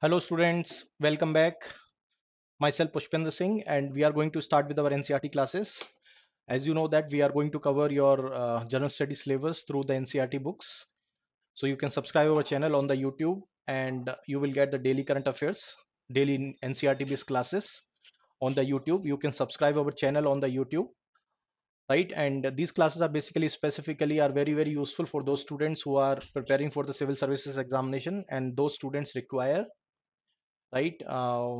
Hello students, welcome back. Myself Pushpendra Singh and we are going to start with our NCRT classes. As you know that we are going to cover your uh, general studies syllabus through the NCRT books. So you can subscribe our channel on the YouTube and you will get the daily current affairs, daily NCRT based classes on the YouTube. You can subscribe our channel on the YouTube right and these classes are basically specifically are very very useful for those students who are preparing for the civil services examination and those students require right uh,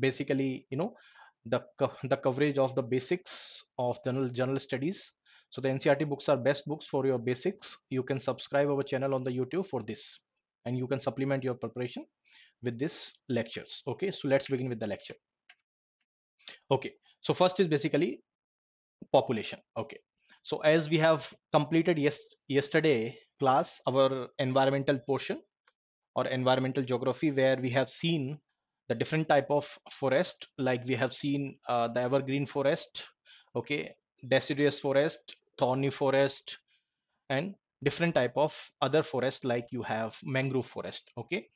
basically you know the co the coverage of the basics of general general studies so the ncrt books are best books for your basics you can subscribe our channel on the youtube for this and you can supplement your preparation with these lectures okay so let's begin with the lecture okay so first is basically population okay so as we have completed yes yesterday class our environmental portion or environmental geography where we have seen the different type of forest like we have seen uh, the evergreen forest okay deciduous forest thorny forest and different type of other forest like you have mangrove forest okay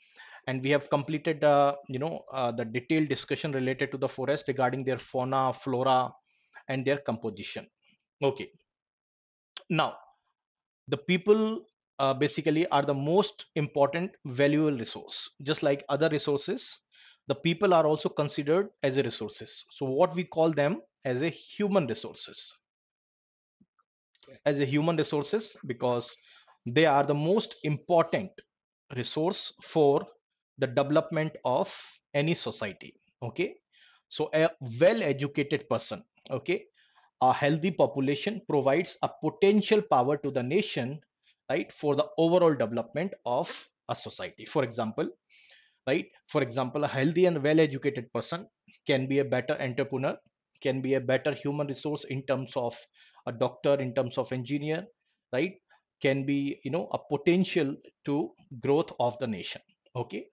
and we have completed uh, you know uh, the detailed discussion related to the forest regarding their fauna flora and their composition okay now the people uh, basically are the most important valuable resource just like other resources the people are also considered as a resources so what we call them as a human resources as a human resources because they are the most important resource for the development of any society okay so a well educated person okay a healthy population provides a potential power to the nation right for the overall development of a society for example right for example a healthy and well educated person can be a better entrepreneur can be a better human resource in terms of a doctor in terms of engineer right can be you know a potential to growth of the nation okay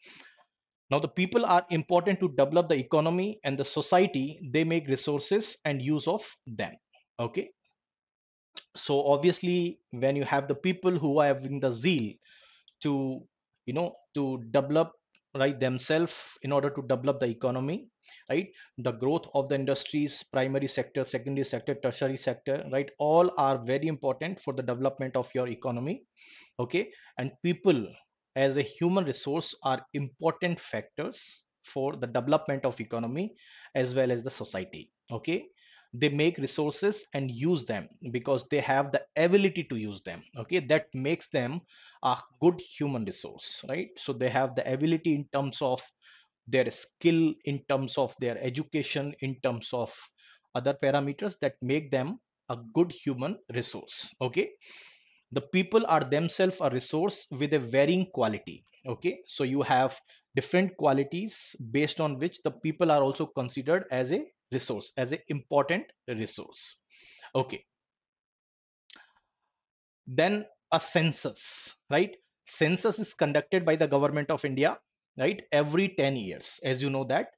now the people are important to develop the economy and the society they make resources and use of them okay so obviously when you have the people who are having the zeal to you know to develop right themselves in order to develop the economy right the growth of the industries primary sector secondary sector tertiary sector right all are very important for the development of your economy okay and people as a human resource are important factors for the development of economy as well as the society okay they make resources and use them because they have the ability to use them okay that makes them a good human resource right so they have the ability in terms of their skill in terms of their education in terms of other parameters that make them a good human resource okay the people are themselves a resource with a varying quality okay so you have different qualities based on which the people are also considered as a resource as an important resource okay then a census right census is conducted by the government of india right every 10 years as you know that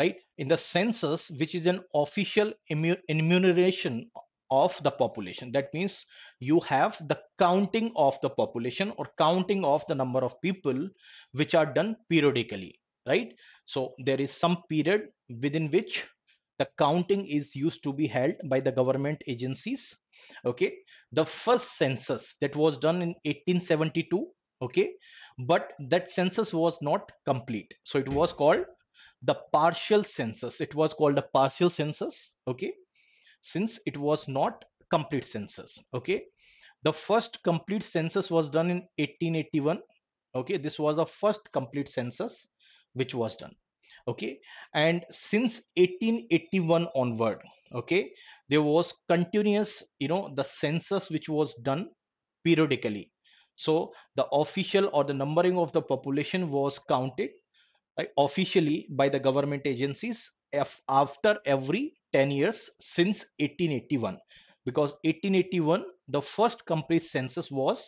right in the census which is an official enumeration of the population that means you have the counting of the population or counting of the number of people which are done periodically right so there is some period within which the counting is used to be held by the government agencies. Okay, the first census that was done in 1872. Okay, but that census was not complete, so it was called the partial census. It was called the partial census. Okay, since it was not complete census. Okay, the first complete census was done in 1881 okay this was the first complete census which was done okay and since 1881 onward okay there was continuous you know the census which was done periodically so the official or the numbering of the population was counted right, uh, officially by the government agencies after every 10 years since 1881 because 1881 the first complete census was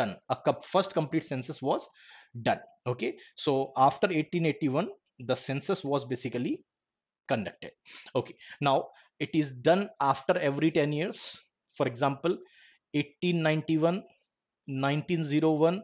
done a first complete census was done okay so after 1881 the census was basically conducted okay now it is done after every 10 years for example 1891 1901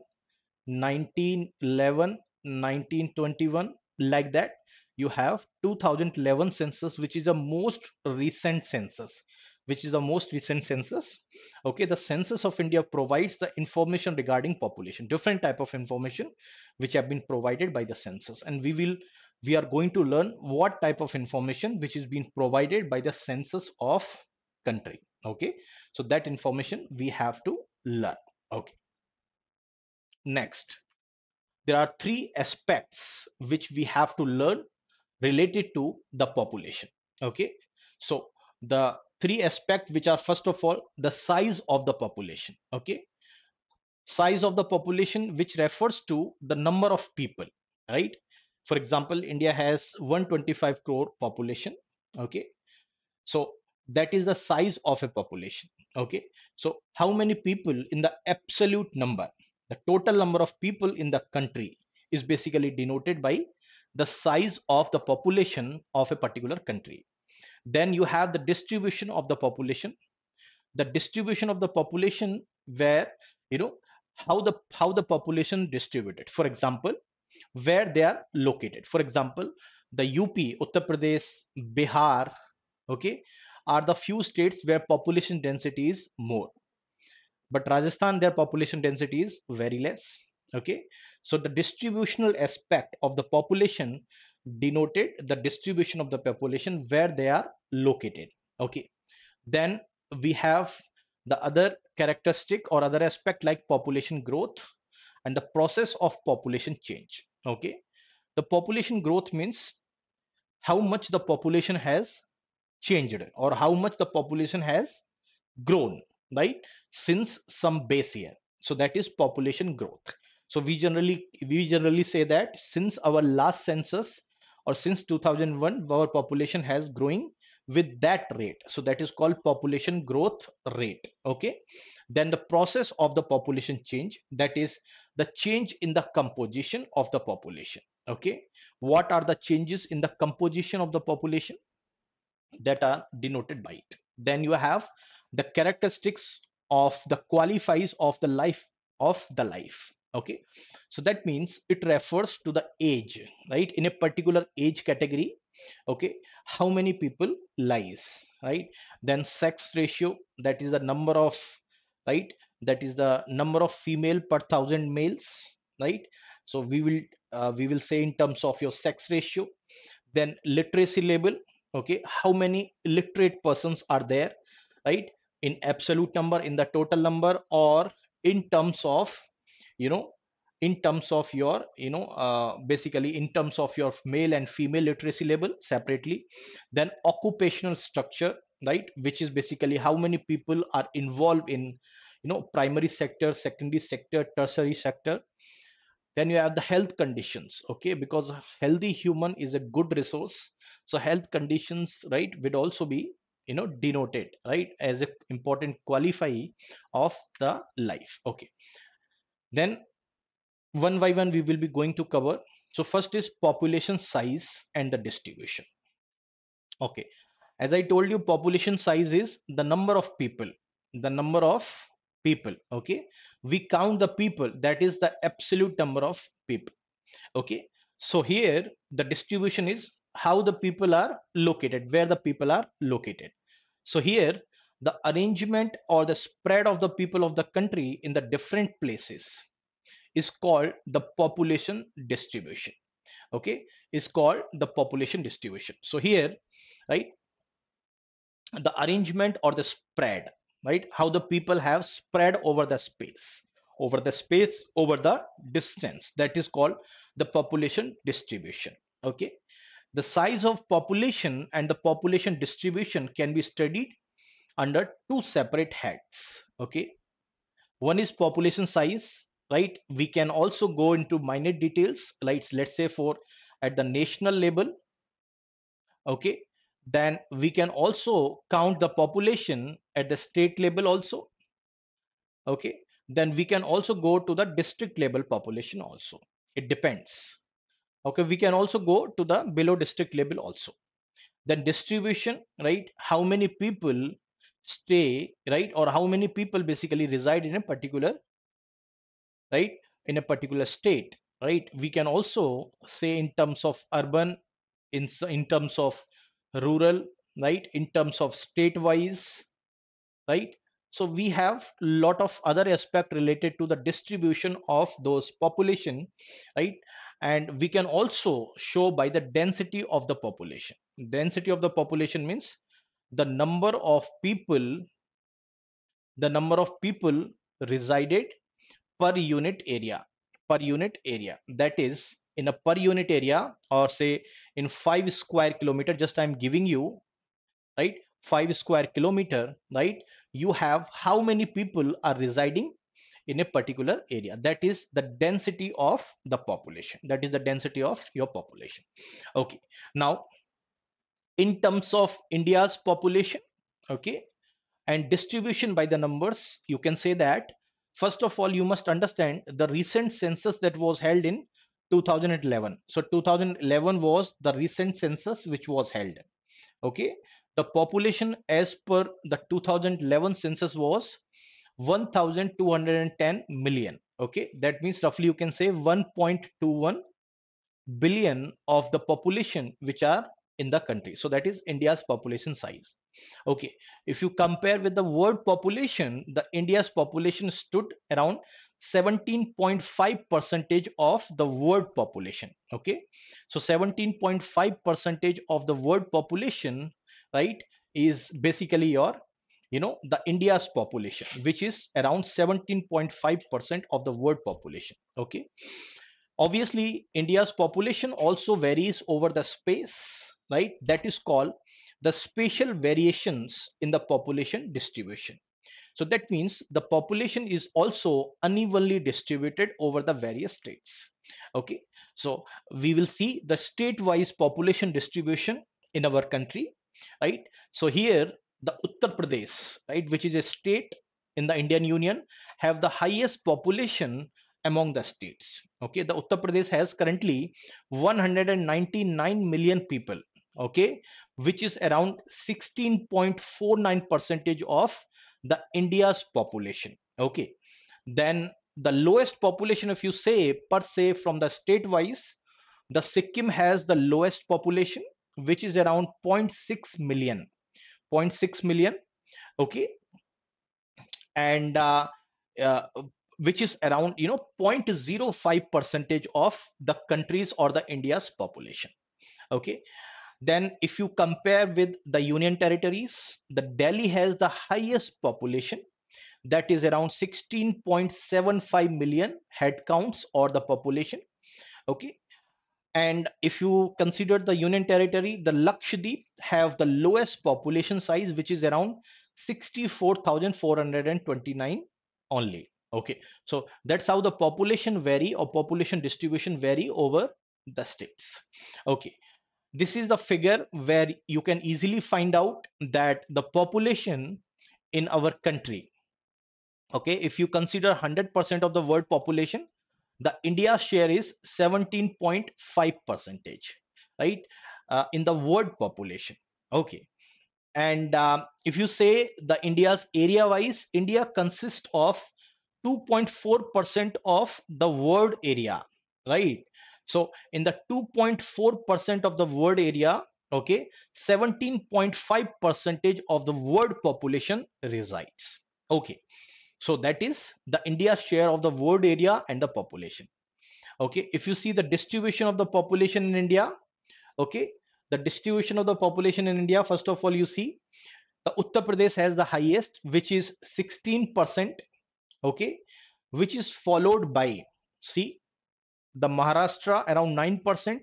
1911 1921 like that you have 2011 census which is the most recent census which is the most recent census okay the census of india provides the information regarding population different type of information which have been provided by the census and we will we are going to learn what type of information which is being provided by the census of country okay so that information we have to learn okay next there are three aspects which we have to learn related to the population okay so the three aspects which are first of all the size of the population okay size of the population which refers to the number of people right for example india has 125 crore population okay so that is the size of a population okay so how many people in the absolute number the total number of people in the country is basically denoted by the size of the population of a particular country then you have the distribution of the population, the distribution of the population where, you know, how the how the population distributed. For example, where they are located. For example, the UP, Uttar Pradesh, Bihar, okay, are the few states where population density is more. But Rajasthan, their population density is very less. Okay, so the distributional aspect of the population denoted the distribution of the population where they are located okay then we have the other characteristic or other aspect like population growth and the process of population change okay the population growth means how much the population has changed or how much the population has grown right since some base year so that is population growth so we generally we generally say that since our last census or since 2001 our population has growing with that rate so that is called population growth rate okay then the process of the population change that is the change in the composition of the population okay what are the changes in the composition of the population that are denoted by it then you have the characteristics of the qualifies of the life of the life okay so that means it refers to the age right in a particular age category okay how many people lies right then sex ratio that is the number of right that is the number of female per thousand males right so we will uh, we will say in terms of your sex ratio then literacy level okay how many literate persons are there right in absolute number in the total number or in terms of you know in terms of your you know uh, basically in terms of your male and female literacy level separately then occupational structure right which is basically how many people are involved in you know primary sector secondary sector tertiary sector then you have the health conditions okay because healthy human is a good resource so health conditions right would also be you know denoted right as an important qualifier of the life okay then one by one we will be going to cover so first is population size and the distribution okay as i told you population size is the number of people the number of people okay we count the people that is the absolute number of people okay so here the distribution is how the people are located where the people are located so here the arrangement or the spread of the people of the country in the different places is called the population distribution okay is called the population distribution so here right the arrangement or the spread right how the people have spread over the space over the space over the distance that is called the population distribution okay the size of population and the population distribution can be studied under two separate heads okay one is population size right we can also go into minute details like let's say for at the national level okay then we can also count the population at the state level also okay then we can also go to the district level population also it depends okay we can also go to the below district level also then distribution right how many people stay right or how many people basically reside in a particular right in a particular state right we can also say in terms of urban in in terms of rural right in terms of state wise right so we have a lot of other aspect related to the distribution of those population right and we can also show by the density of the population density of the population means the number of people the number of people resided per unit area per unit area that is in a per unit area or say in 5 square kilometer just i'm giving you right 5 square kilometer right you have how many people are residing in a particular area that is the density of the population that is the density of your population okay now in terms of India's population, okay, and distribution by the numbers, you can say that first of all, you must understand the recent census that was held in 2011. So 2011 was the recent census which was held. Okay, the population as per the 2011 census was 1,210 million. Okay, that means roughly you can say 1.21 billion of the population which are in the country. So that is India's population size. Okay, if you compare with the world population, the India's population stood around 17.5 percentage of the world population. Okay, so 17.5 percentage of the world population, right, is basically your you know the india's population which is around 17.5% of the world population okay obviously india's population also varies over the space right that is called the spatial variations in the population distribution so that means the population is also unevenly distributed over the various states okay so we will see the state wise population distribution in our country right so here the uttar pradesh right which is a state in the indian union have the highest population among the states okay the uttar pradesh has currently 199 million people okay which is around 16.49 percentage of the india's population okay then the lowest population if you say per se from the state wise the sikkim has the lowest population which is around 0.6 million 0.6 million okay and uh, uh, which is around you know 0.05 percentage of the countries or the india's population okay then, if you compare with the union territories, the Delhi has the highest population, that is around 16.75 million headcounts or the population. Okay, and if you consider the union territory the lakshadweep have the lowest population size which is around 64429 only okay so that's how the population vary or population distribution vary over the states okay this is the figure where you can easily find out that the population in our country okay if you consider 100% of the world population the india share is 17.5 percentage right uh, in the world population okay and um, if you say the india's area wise india consists of 2.4% of the world area right so in the 2.4% of the world area, okay, 17.5 percentage of the world population resides. Okay, so that is the India share of the world area and the population. Okay, if you see the distribution of the population in India, okay, the distribution of the population in India, first of all, you see the Uttar Pradesh has the highest, which is 16%, okay, which is followed by, see, the Maharashtra around 9%,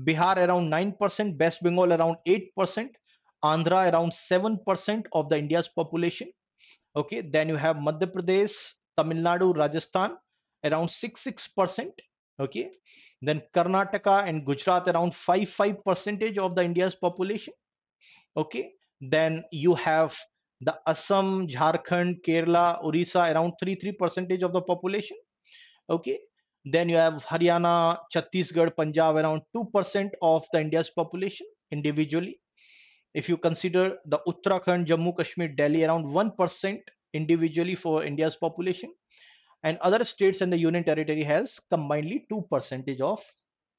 Bihar around 9%, West Bengal around 8%, Andhra around 7% of the India's population. Okay, then you have Madhya Pradesh, Tamil Nadu, Rajasthan around 66%. Okay, then Karnataka and Gujarat around 5 5 percentage of the India's population. Okay, then you have the Assam, Jharkhand, Kerala, Orissa around 3 3 percentage of the population. Okay, then you have Haryana, Chhattisgarh, Punjab, around 2% of the India's population individually. If you consider the Uttarakhand, Jammu, Kashmir, Delhi, around 1% individually for India's population. And other states and the union territory has combinedly 2 percentage of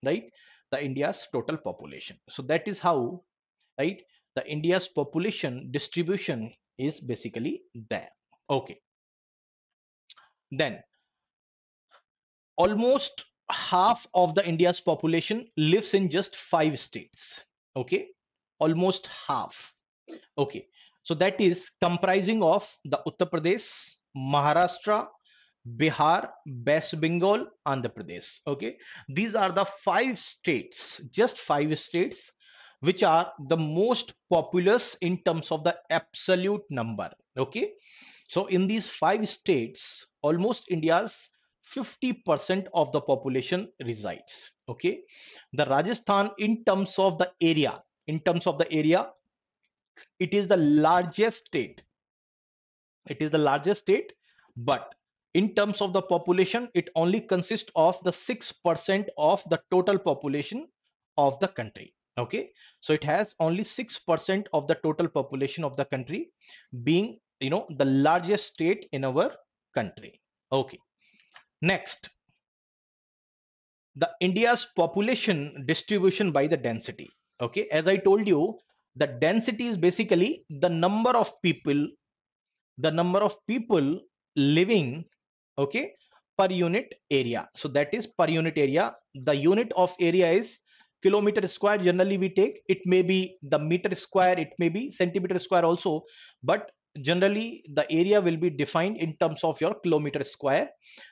right the India's total population. So that is how right the India's population distribution is basically there. Okay. Then almost half of the india's population lives in just five states okay almost half okay so that is comprising of the uttar pradesh maharashtra Bihar, West Bengal, Andhra Pradesh. Okay, these are the five states, just five states, which are the most populous in terms of the absolute number. Okay, so in these five states, almost India's 50% of the population resides okay the rajasthan in terms of the area in terms of the area it is the largest state it is the largest state but in terms of the population it only consists of the 6% of the total population of the country okay so it has only 6% of the total population of the country being you know the largest state in our country okay Next, the India's population distribution by the density. Okay, as I told you, the density is basically the number of people, the number of people living, okay, per unit area. So that is per unit area. The unit of area is kilometer square. Generally, we take it may be the meter square, it may be centimeter square also, but generally the area will be defined in terms of your kilometer square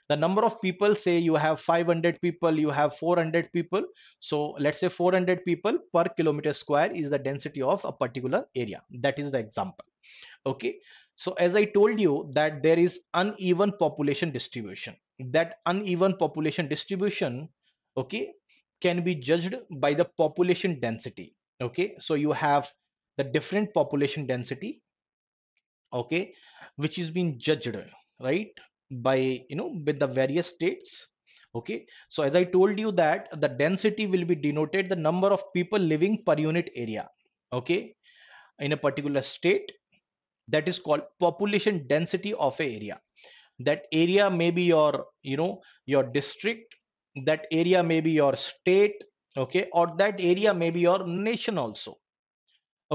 the number of people say you have 500 people you have 400 people so let's say 400 people per kilometer square is the density of a particular area that is the example okay so as i told you that there is uneven population distribution that uneven population distribution okay can be judged by the population density okay so you have the different population density okay which is being judged right by you know with the various states okay so as i told you that the density will be denoted the number of people living per unit area okay in a particular state that is called population density of a area that area may be your you know your district that area may be your state okay or that area may be your nation also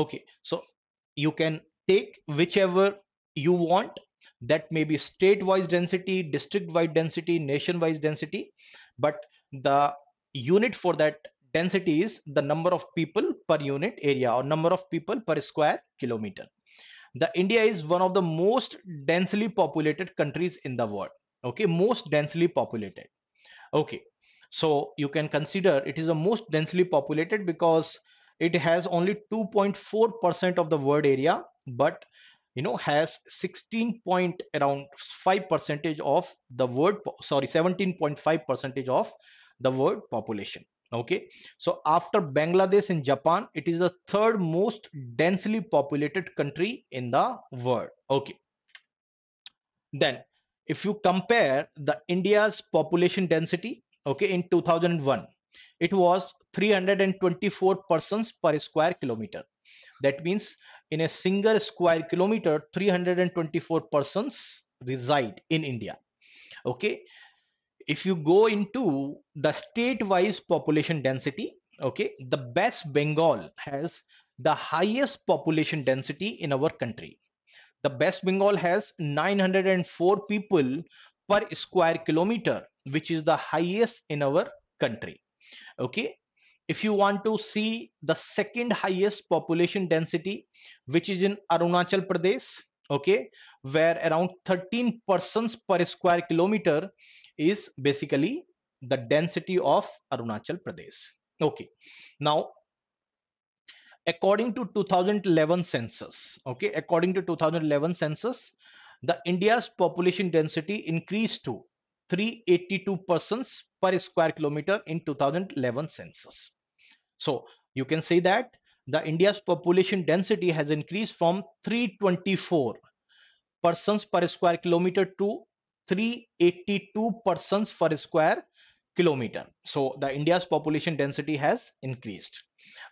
okay so you can take whichever you want that may be state wise density district wide density nation wise density but the unit for that density is the number of people per unit area or number of people per square kilometer the india is one of the most densely populated countries in the world okay most densely populated okay so you can consider it is the most densely populated because it has only 2.4% of the world area but you know has 16 point around 5 percentage of the world sorry 17.5 percentage of the world population okay so after bangladesh in japan it is the third most densely populated country in the world okay then if you compare the india's population density okay in 2001 it was 324 persons per square kilometer that means in a single square kilometer 324 persons reside in india okay if you go into the state wise population density okay the best bengal has the highest population density in our country the best bengal has 904 people per square kilometer which is the highest in our country okay if you want to see the second highest population density which is in arunachal pradesh okay where around 13 persons per square kilometer is basically the density of arunachal pradesh okay now according to 2011 census okay according to 2011 census the india's population density increased to 382 persons per square kilometer in 2011 census so you can see that the India's population density has increased from 324 persons per square kilometer to 382 persons per square kilometer. So the India's population density has increased.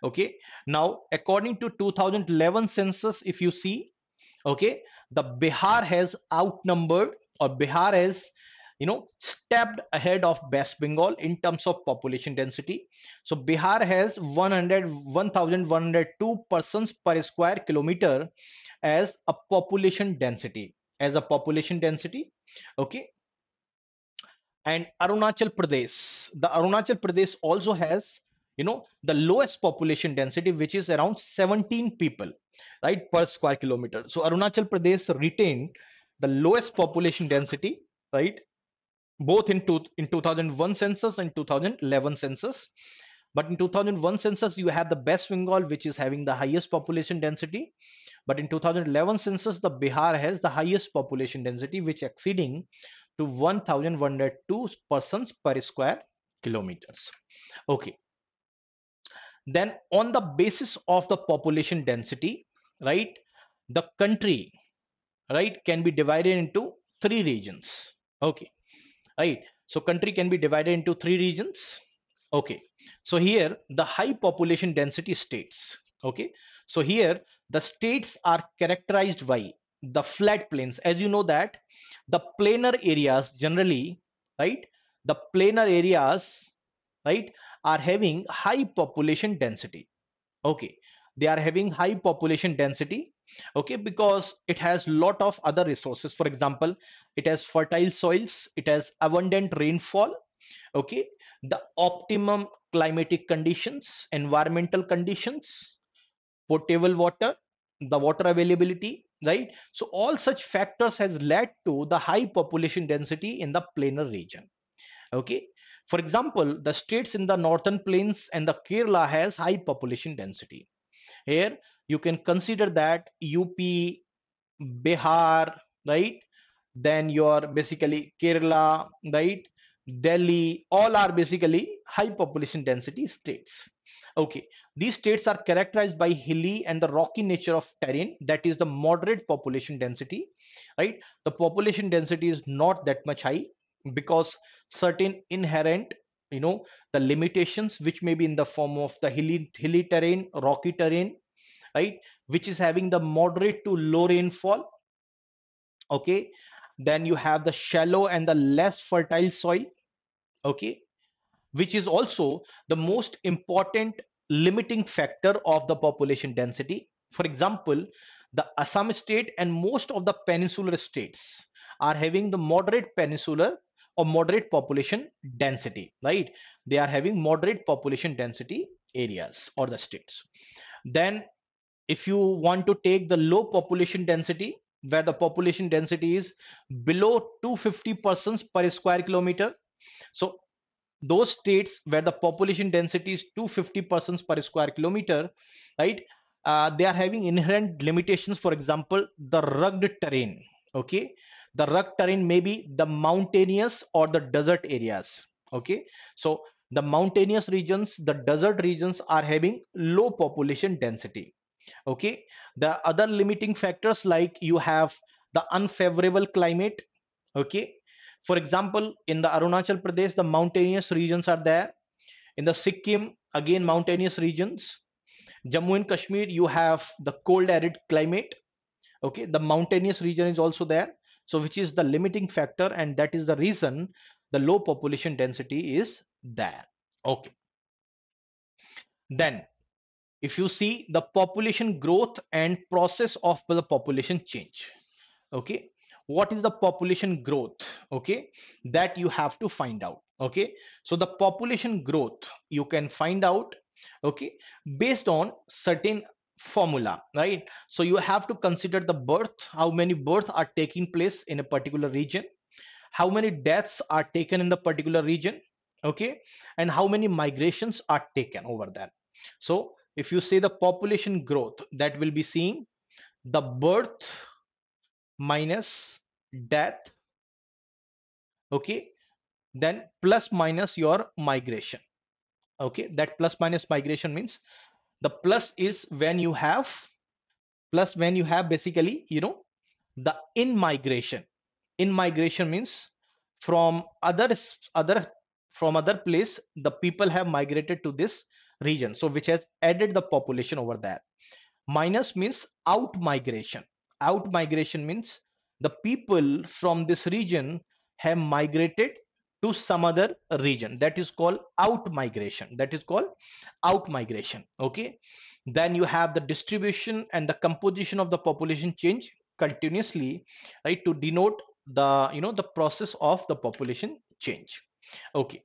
Okay. Now, according to 2011 census, if you see, okay, the Bihar has outnumbered or Bihar has you know stepped ahead of west bengal in terms of population density so bihar has 100 1102 persons per square kilometer as a population density as a population density okay and arunachal pradesh the arunachal pradesh also has you know the lowest population density which is around 17 people right per square kilometer so arunachal pradesh retained the lowest population density right both in, two, in 2001 census and 2011 census. But in 2001 census, you have the best Bengal, which is having the highest population density. But in 2011 census, the Bihar has the highest population density, which exceeding to 1,102 persons per square kilometers. Okay. Then on the basis of the population density, right, the country, right, can be divided into three regions. Okay right so country can be divided into three regions okay so here the high population density states okay so here the states are characterized by the flat plains as you know that the planar areas generally right the planar areas right are having high population density okay they are having high population density okay because it has lot of other resources for example it has fertile soils it has abundant rainfall okay the optimum climatic conditions environmental conditions potable water the water availability right so all such factors has led to the high population density in the planar region okay for example the states in the northern plains and the kerala has high population density here you can consider that up bihar right then you are basically kerala right delhi all are basically high population density states okay these states are characterized by hilly and the rocky nature of terrain that is the moderate population density right the population density is not that much high because certain inherent you know the limitations which may be in the form of the hilly hilly terrain rocky terrain right which is having the moderate to low rainfall okay then you have the shallow and the less fertile soil okay which is also the most important limiting factor of the population density for example the assam state and most of the peninsular states are having the moderate peninsular or moderate population density right they are having moderate population density areas or the states then if you want to take the low population density where the population density is below 250 persons per square kilometer so those states where the population density is 250 persons per square kilometer right uh, they are having inherent limitations for example the rugged terrain okay the rugged terrain may be the mountainous or the desert areas okay so the mountainous regions the desert regions are having low population density okay the other limiting factors like you have the unfavorable climate okay for example in the arunachal pradesh the mountainous regions are there in the sikkim again mountainous regions jammu and kashmir you have the cold arid climate okay the mountainous region is also there so which is the limiting factor and that is the reason the low population density is there okay then if you see the population growth and process of the population change okay what is the population growth okay that you have to find out okay so the population growth you can find out okay based on certain formula right so you have to consider the birth how many births are taking place in a particular region how many deaths are taken in the particular region okay and how many migrations are taken over there so if you say the population growth that will be seeing the birth minus death okay then plus minus your migration okay that plus minus migration means the plus is when you have plus when you have basically you know the in migration in migration means from other other from other place the people have migrated to this region so which has added the population over there minus means out migration out migration means the people from this region have migrated to some other region that is called out migration that is called out migration okay then you have the distribution and the composition of the population change continuously right to denote the you know the process of the population change okay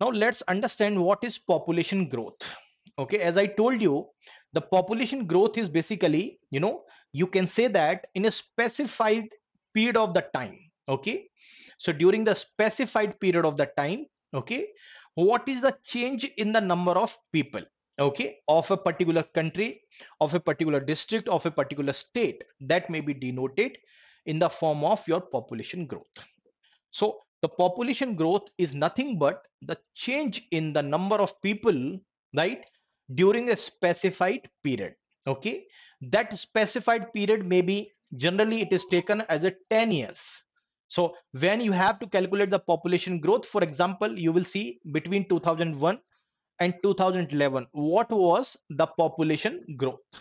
now let's understand what is population growth okay as i told you the population growth is basically you know you can say that in a specified period of the time okay so during the specified period of the time okay what is the change in the number of people okay of a particular country of a particular district of a particular state that may be denoted in the form of your population growth so the population growth is nothing but the change in the number of people right during a specified period okay that specified period may be generally it is taken as a 10 years so when you have to calculate the population growth for example you will see between 2001 and 2011 what was the population growth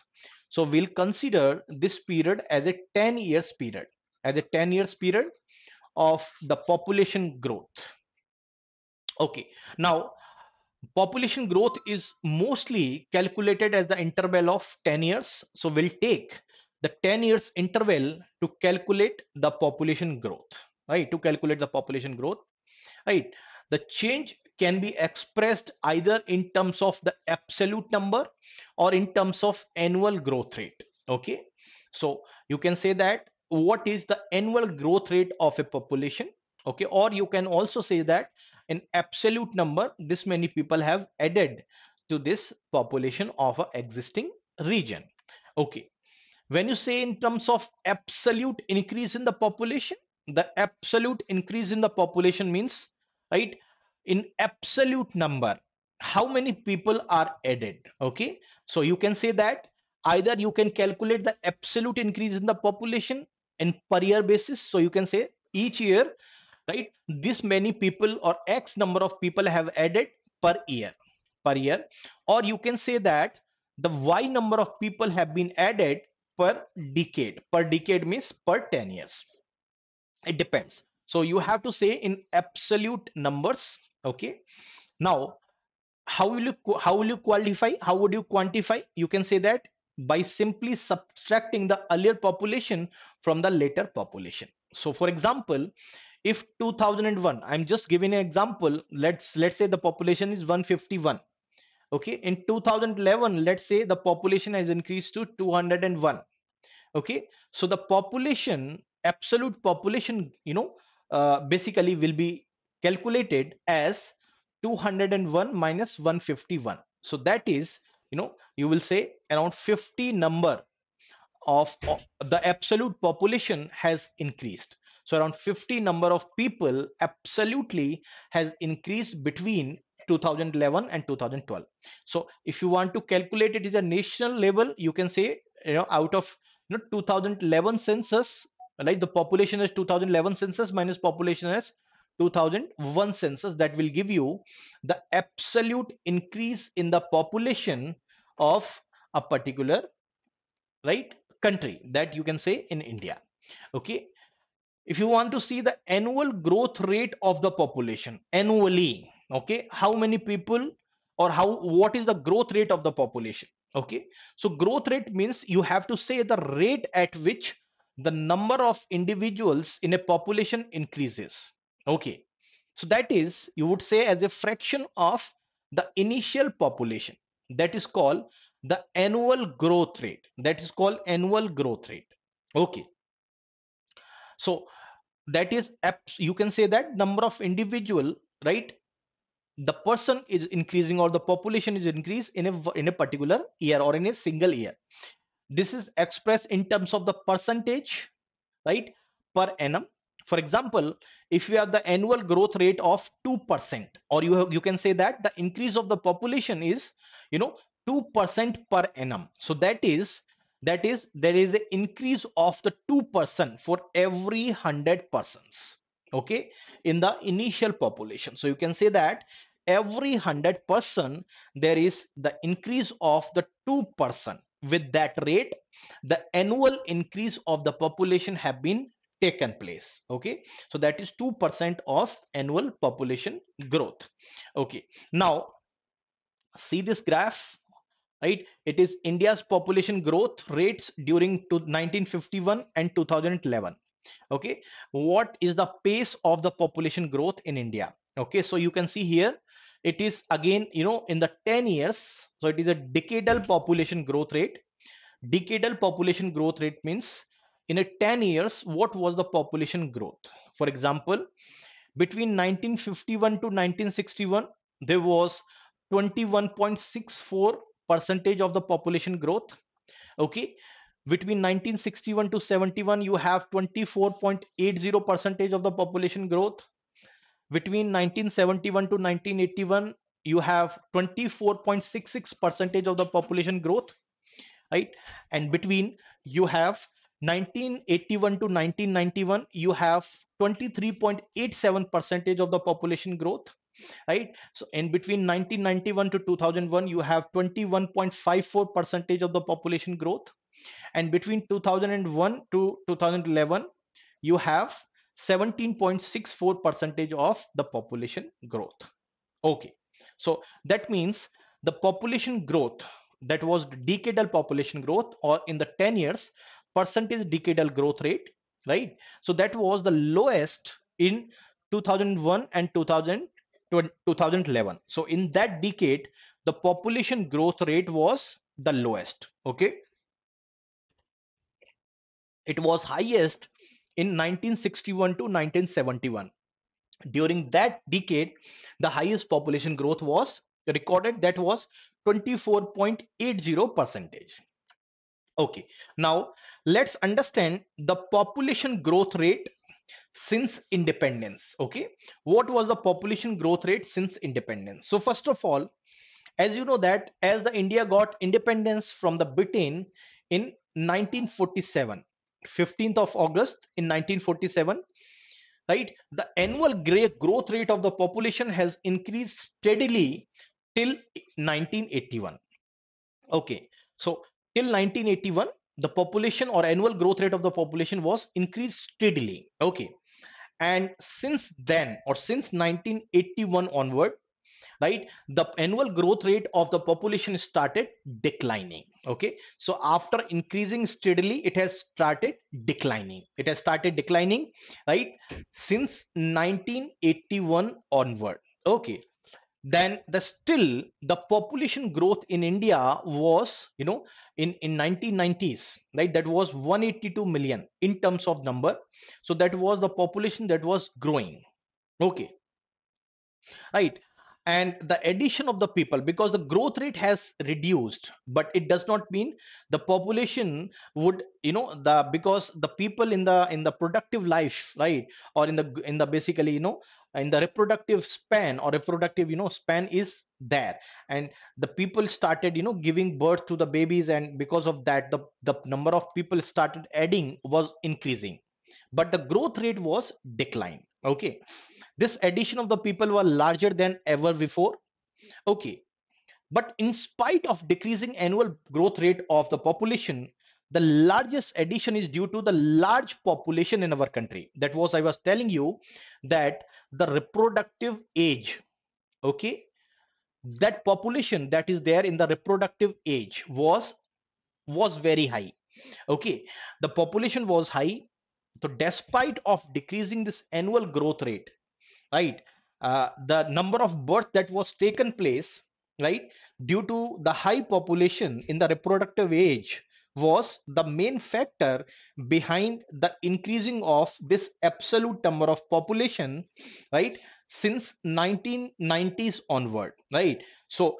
so we'll consider this period as a 10 years period as a 10 years period of the population growth okay now population growth is mostly calculated as the interval of 10 years so we'll take the 10 years interval to calculate the population growth right to calculate the population growth right the change can be expressed either in terms of the absolute number or in terms of annual growth rate okay so you can say that what is the annual growth rate of a population okay or you can also say that in absolute number this many people have added to this population of a existing region okay when you say in terms of absolute increase in the population the absolute increase in the population means right in absolute number how many people are added okay so you can say that either you can calculate the absolute increase in the population and per year basis so you can say each year right this many people or x number of people have added per year per year or you can say that the y number of people have been added per decade per decade means per 10 years it depends so you have to say in absolute numbers okay now how will you how will you qualify how would you quantify you can say that by simply subtracting the earlier population from the later population. So for example, if 2001, I'm just giving an example. Let's let's say the population is 151. Okay, in 2011, let's say the population has increased to 201. Okay, so the population, absolute population, you know, uh, basically will be calculated as 201 minus 151 so that is you know you will say around 50 number of, of the absolute population has increased so around 50 number of people absolutely has increased between 2011 and 2012 so if you want to calculate it is a national level you can say you know out of you know 2011 census right the population is 2011 census minus population is 2001 census that will give you the absolute increase in the population of a particular right country that you can say in India. Okay. If you want to see the annual growth rate of the population annually, okay, how many people or how what is the growth rate of the population? Okay. So growth rate means you have to say the rate at which the number of individuals in a population increases. Okay. So that is you would say as a fraction of the initial population that is called the annual growth rate that is called annual growth rate okay so that is you can say that number of individual right the person is increasing or the population is increased in a in a particular year or in a single year this is expressed in terms of the percentage right per annum for example if you have the annual growth rate of 2% or you have, you can say that the increase of the population is you know 2% per annum. So that is that is there is an increase of the 2% for every 100 persons okay in the initial population so you can say that every 100 person there is the increase of the 2% with that rate the annual increase of the population have been taken place okay so that is 2% of annual population growth okay now see this graph right it is india's population growth rates during 1951 and 2011 okay what is the pace of the population growth in india okay so you can see here it is again you know in the 10 years so it is a decadal population growth rate decadal population growth rate means in a 10 years what was the population growth for example between 1951 to 1961 there was 21.64 percentage of the population growth okay between 1961 to 71 you have 24.80 percentage of the population growth between 1971 to 1981 you have 24.66 percentage of the population growth right and between you have 1981 to 1991 you have 23.87 percentage of the population growth right so in between 1991 to 2001 you have 21.54 percentage of the population growth and between 2001 to 2011 you have 17.64 percentage of the population growth okay so that means the population growth that was decadal population growth or in the 10 years percentage decadal growth rate right so that was the lowest in 2001 and 2000 2011 so in that decade the population growth rate was the lowest okay it was highest in 1961 to 1971 during that decade the highest population growth was recorded that was 24.80 percentage okay now let's understand the population growth rate since independence okay what was the population growth rate since independence so first of all as you know that as the india got independence from the britain in 1947 15th of august in 1947 right the annual growth rate of the population has increased steadily till 1981 okay so till 1981 the population or annual growth rate of the population was increased steadily okay and since then or since 1981 onward right the annual growth rate of the population started declining okay so after increasing steadily it has started declining it has started declining right since 1981 onward okay then the still the population growth in india was you know in in 1990s right that was 182 million in terms of number so that was the population that was growing okay right and the addition of the people because the growth rate has reduced but it does not mean the population would you know the because the people in the in the productive life right or in the in the basically you know in the reproductive span or reproductive you know span is there and the people started you know giving birth to the babies and because of that the the number of people started adding was increasing but the growth rate was decline okay this addition of the people were larger than ever before okay but in spite of decreasing annual growth rate of the population the largest addition is due to the large population in our country that was i was telling you that the reproductive age okay that population that is there in the reproductive age was was very high okay the population was high so despite of decreasing this annual growth rate right uh, the number of birth that was taken place right due to the high population in the reproductive age was the main factor behind the increasing of this absolute number of population right since 1990s onward right so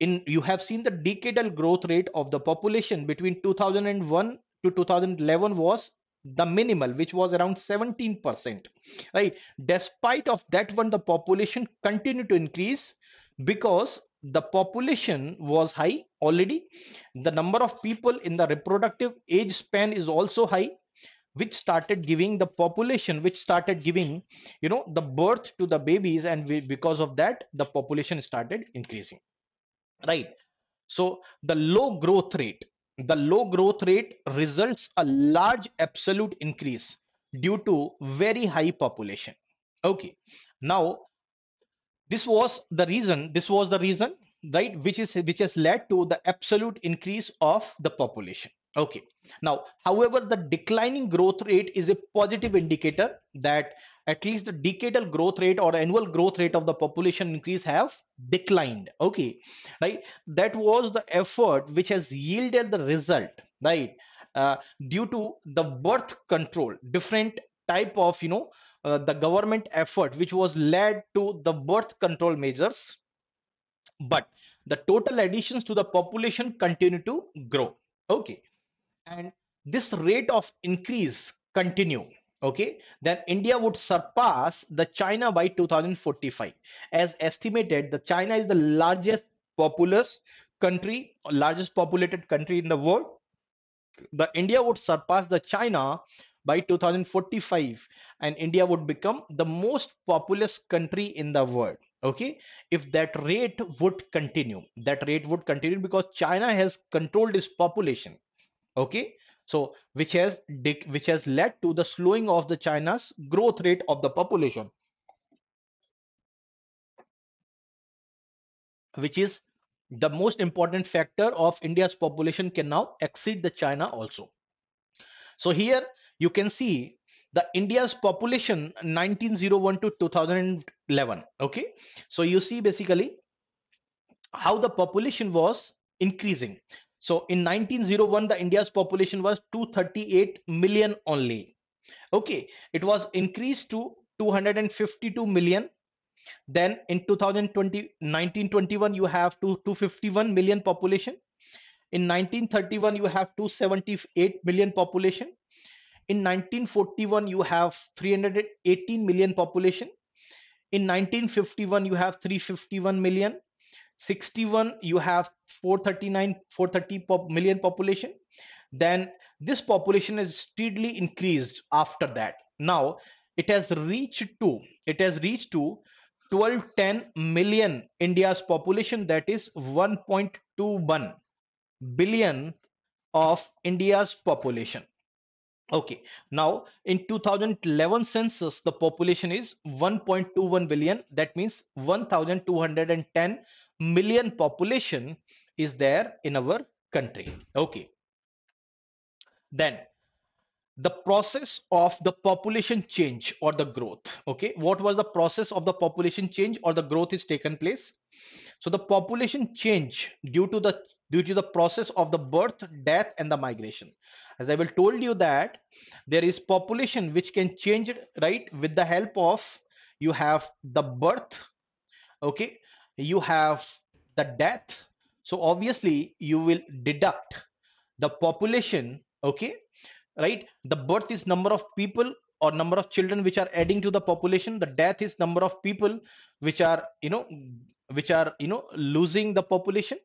in you have seen the decadal growth rate of the population between 2001 to 2011 was the minimal which was around 17% right despite of that one the population continued to increase because the population was high already the number of people in the reproductive age span is also high which started giving the population which started giving you know the birth to the babies and we, because of that the population started increasing right so the low growth rate the low growth rate results a large absolute increase due to very high population okay now this was the reason this was the reason right which is which has led to the absolute increase of the population okay now however the declining growth rate is a positive indicator that at least the decadal growth rate or annual growth rate of the population increase have declined okay right that was the effort which has yielded the result right uh, due to the birth control different type of you know uh, the government effort which was led to the birth control measures but the total additions to the population continue to grow okay and this rate of increase continue okay then india would surpass the china by 2045 as estimated the china is the largest populous country largest populated country in the world the india would surpass the china by 2045 and india would become the most populous country in the world okay if that rate would continue that rate would continue because china has controlled its population okay so which has which has led to the slowing of the china's growth rate of the population which is the most important factor of india's population can now exceed the china also so here you can see the india's population 1901 to 2011 okay so you see basically how the population was increasing so in 1901, the India's population was 238 million only. Okay, it was increased to 252 million. Then in 2020, 1921, you have 251 million population. In 1931, you have 278 million population. In 1941, you have 318 million population. In 1951, you have 351 million. 61 you have 439 430 million population then this population is steadily increased after that now it has reached to it has reached to 1210 million india's population that is 1.21 billion of india's population okay now in 2011 census the population is 1.21 billion that means 1210 million population is there in our country okay then the process of the population change or the growth okay what was the process of the population change or the growth is taken place so the population change due to the due to the process of the birth death and the migration as i will told you that there is population which can change right with the help of you have the birth okay you have the death so obviously you will deduct the population okay right the birth is number of people or number of children which are adding to the population the death is number of people which are you know which are you know losing the population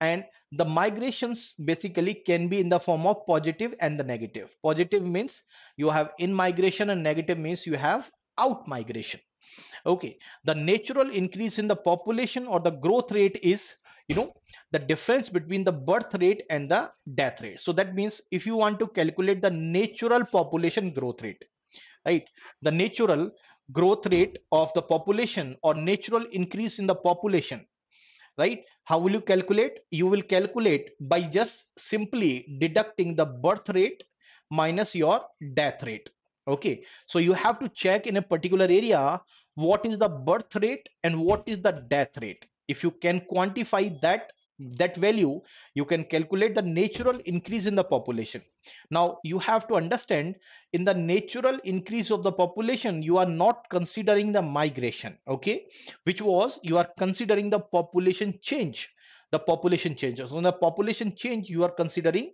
and the migrations basically can be in the form of positive and the negative positive means you have in migration and negative means you have out migration okay the natural increase in the population or the growth rate is you know the difference between the birth rate and the death rate so that means if you want to calculate the natural population growth rate right the natural growth rate of the population or natural increase in the population right how will you calculate you will calculate by just simply deducting the birth rate minus your death rate okay so you have to check in a particular area what is the birth rate and what is the death rate if you can quantify that that value you can calculate the natural increase in the population now you have to understand in the natural increase of the population you are not considering the migration okay which was you are considering the population change the population change so in the population change you are considering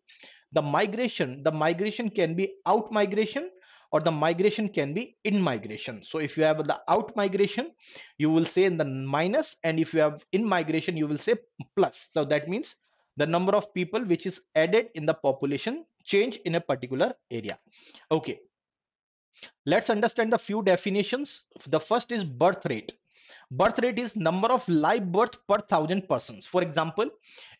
the migration the migration can be out migration or the migration can be in migration so if you have the out migration you will say in the minus and if you have in migration you will say plus so that means the number of people which is added in the population change in a particular area okay let's understand the few definitions the first is birth rate birth rate is number of live birth per thousand persons for example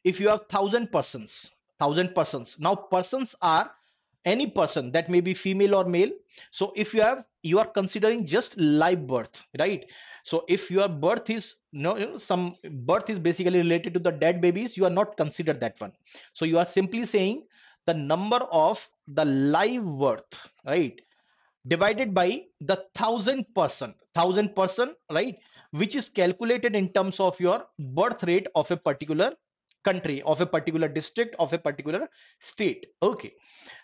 if you have thousand persons thousand persons now persons are any person that may be female or male so if you have you are considering just live birth right so if your birth is no you know, some birth is basically related to the dead babies you are not considered that one so you are simply saying the number of the live birth right divided by the thousand person thousand person right which is calculated in terms of your birth rate of a particular country of a particular district of a particular state okay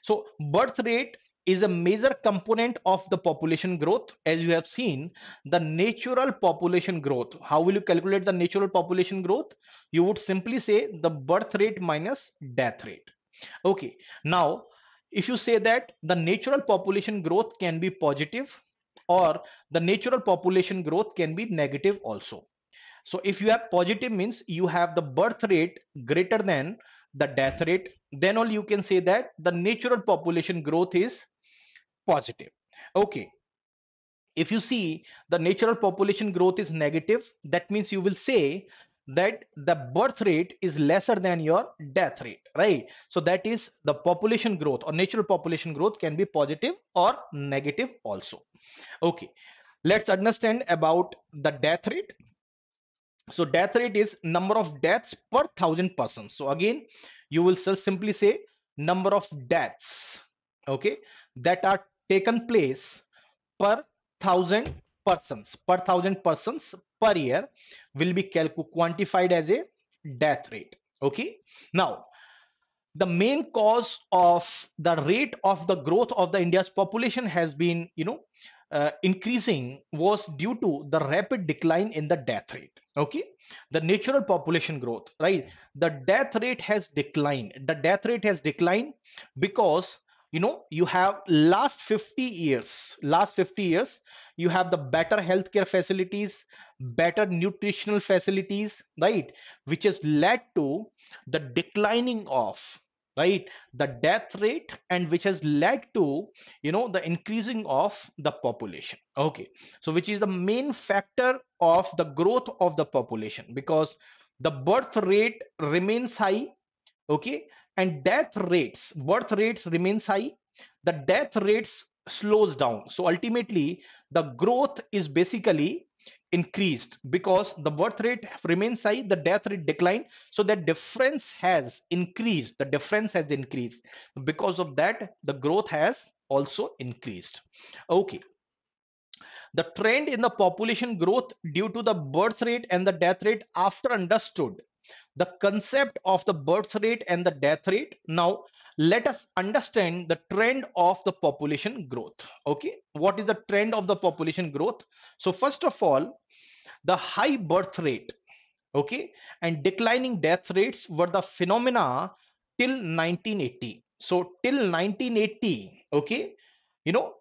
so birth rate is a major component of the population growth as you have seen the natural population growth how will you calculate the natural population growth you would simply say the birth rate minus death rate okay now if you say that the natural population growth can be positive or the natural population growth can be negative also so if you have positive means you have the birth rate greater than the death rate, then only you can say that the natural population growth is positive. Okay. If you see the natural population growth is negative, that means you will say that the birth rate is lesser than your death rate, right? So that is the population growth or natural population growth can be positive or negative also. Okay, let's understand about the death rate so death rate is number of deaths per thousand persons so again you will simply say number of deaths okay that are taken place per thousand persons per thousand persons per year will be quantified as a death rate okay now the main cause of the rate of the growth of the india's population has been you know uh, increasing was due to the rapid decline in the death rate okay the natural population growth right the death rate has declined the death rate has declined because you know you have last 50 years last 50 years you have the better healthcare facilities better nutritional facilities right which has led to the declining of right the death rate and which has led to you know the increasing of the population okay so which is the main factor of the growth of the population because the birth rate remains high okay and death rates birth rates remains high the death rates slows down so ultimately the growth is basically increased because the birth rate remains high the death rate declined so that difference has increased the difference has increased because of that the growth has also increased okay the trend in the population growth due to the birth rate and the death rate after understood the concept of the birth rate and the death rate now let us understand the trend of the population growth okay what is the trend of the population growth so first of all the high birth rate okay and declining death rates were the phenomena till 1980 so till 1980 okay you know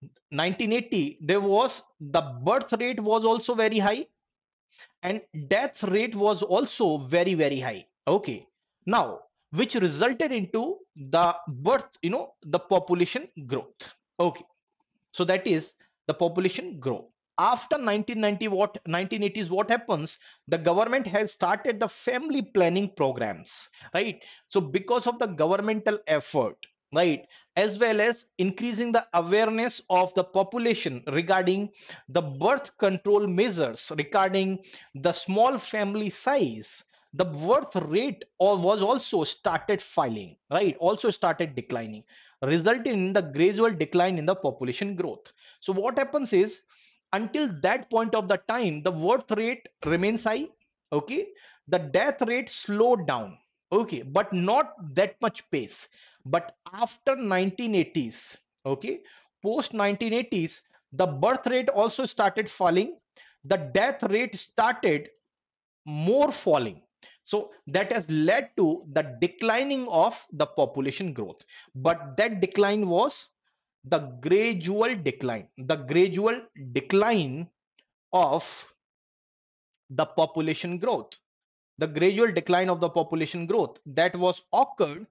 1980 there was the birth rate was also very high and death rate was also very very high okay now which resulted into the birth, you know, the population growth. Okay. So that is the population grow. After 1990, what 1980s, what happens? The government has started the family planning programs, right? So because of the governmental effort, right as well as increasing the awareness of the population regarding the birth control measures regarding the small family size the birth rate was also started filing right also started declining resulting in the gradual decline in the population growth so what happens is until that point of the time the birth rate remains high okay the death rate slowed down okay but not that much pace but after 1980s okay post 1980s the birth rate also started falling the death rate started more falling so that has led to the declining of the population growth. But that decline was the gradual decline, the gradual decline of the population growth. The gradual decline of the population growth that was occurred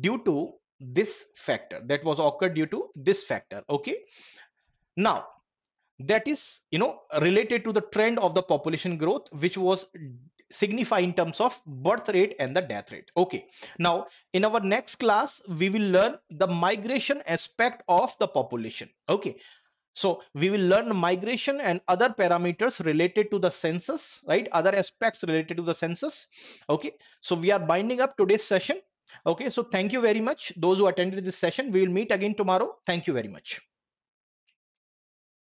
due to this factor that was occurred due to this factor. Okay. Now that is, you know, related to the trend of the population growth, which was signify in terms of birth rate and the death rate okay now in our next class we will learn the migration aspect of the population okay so we will learn migration and other parameters related to the census right other aspects related to the census okay so we are binding up today's session okay so thank you very much those who attended this session we will meet again tomorrow thank you very much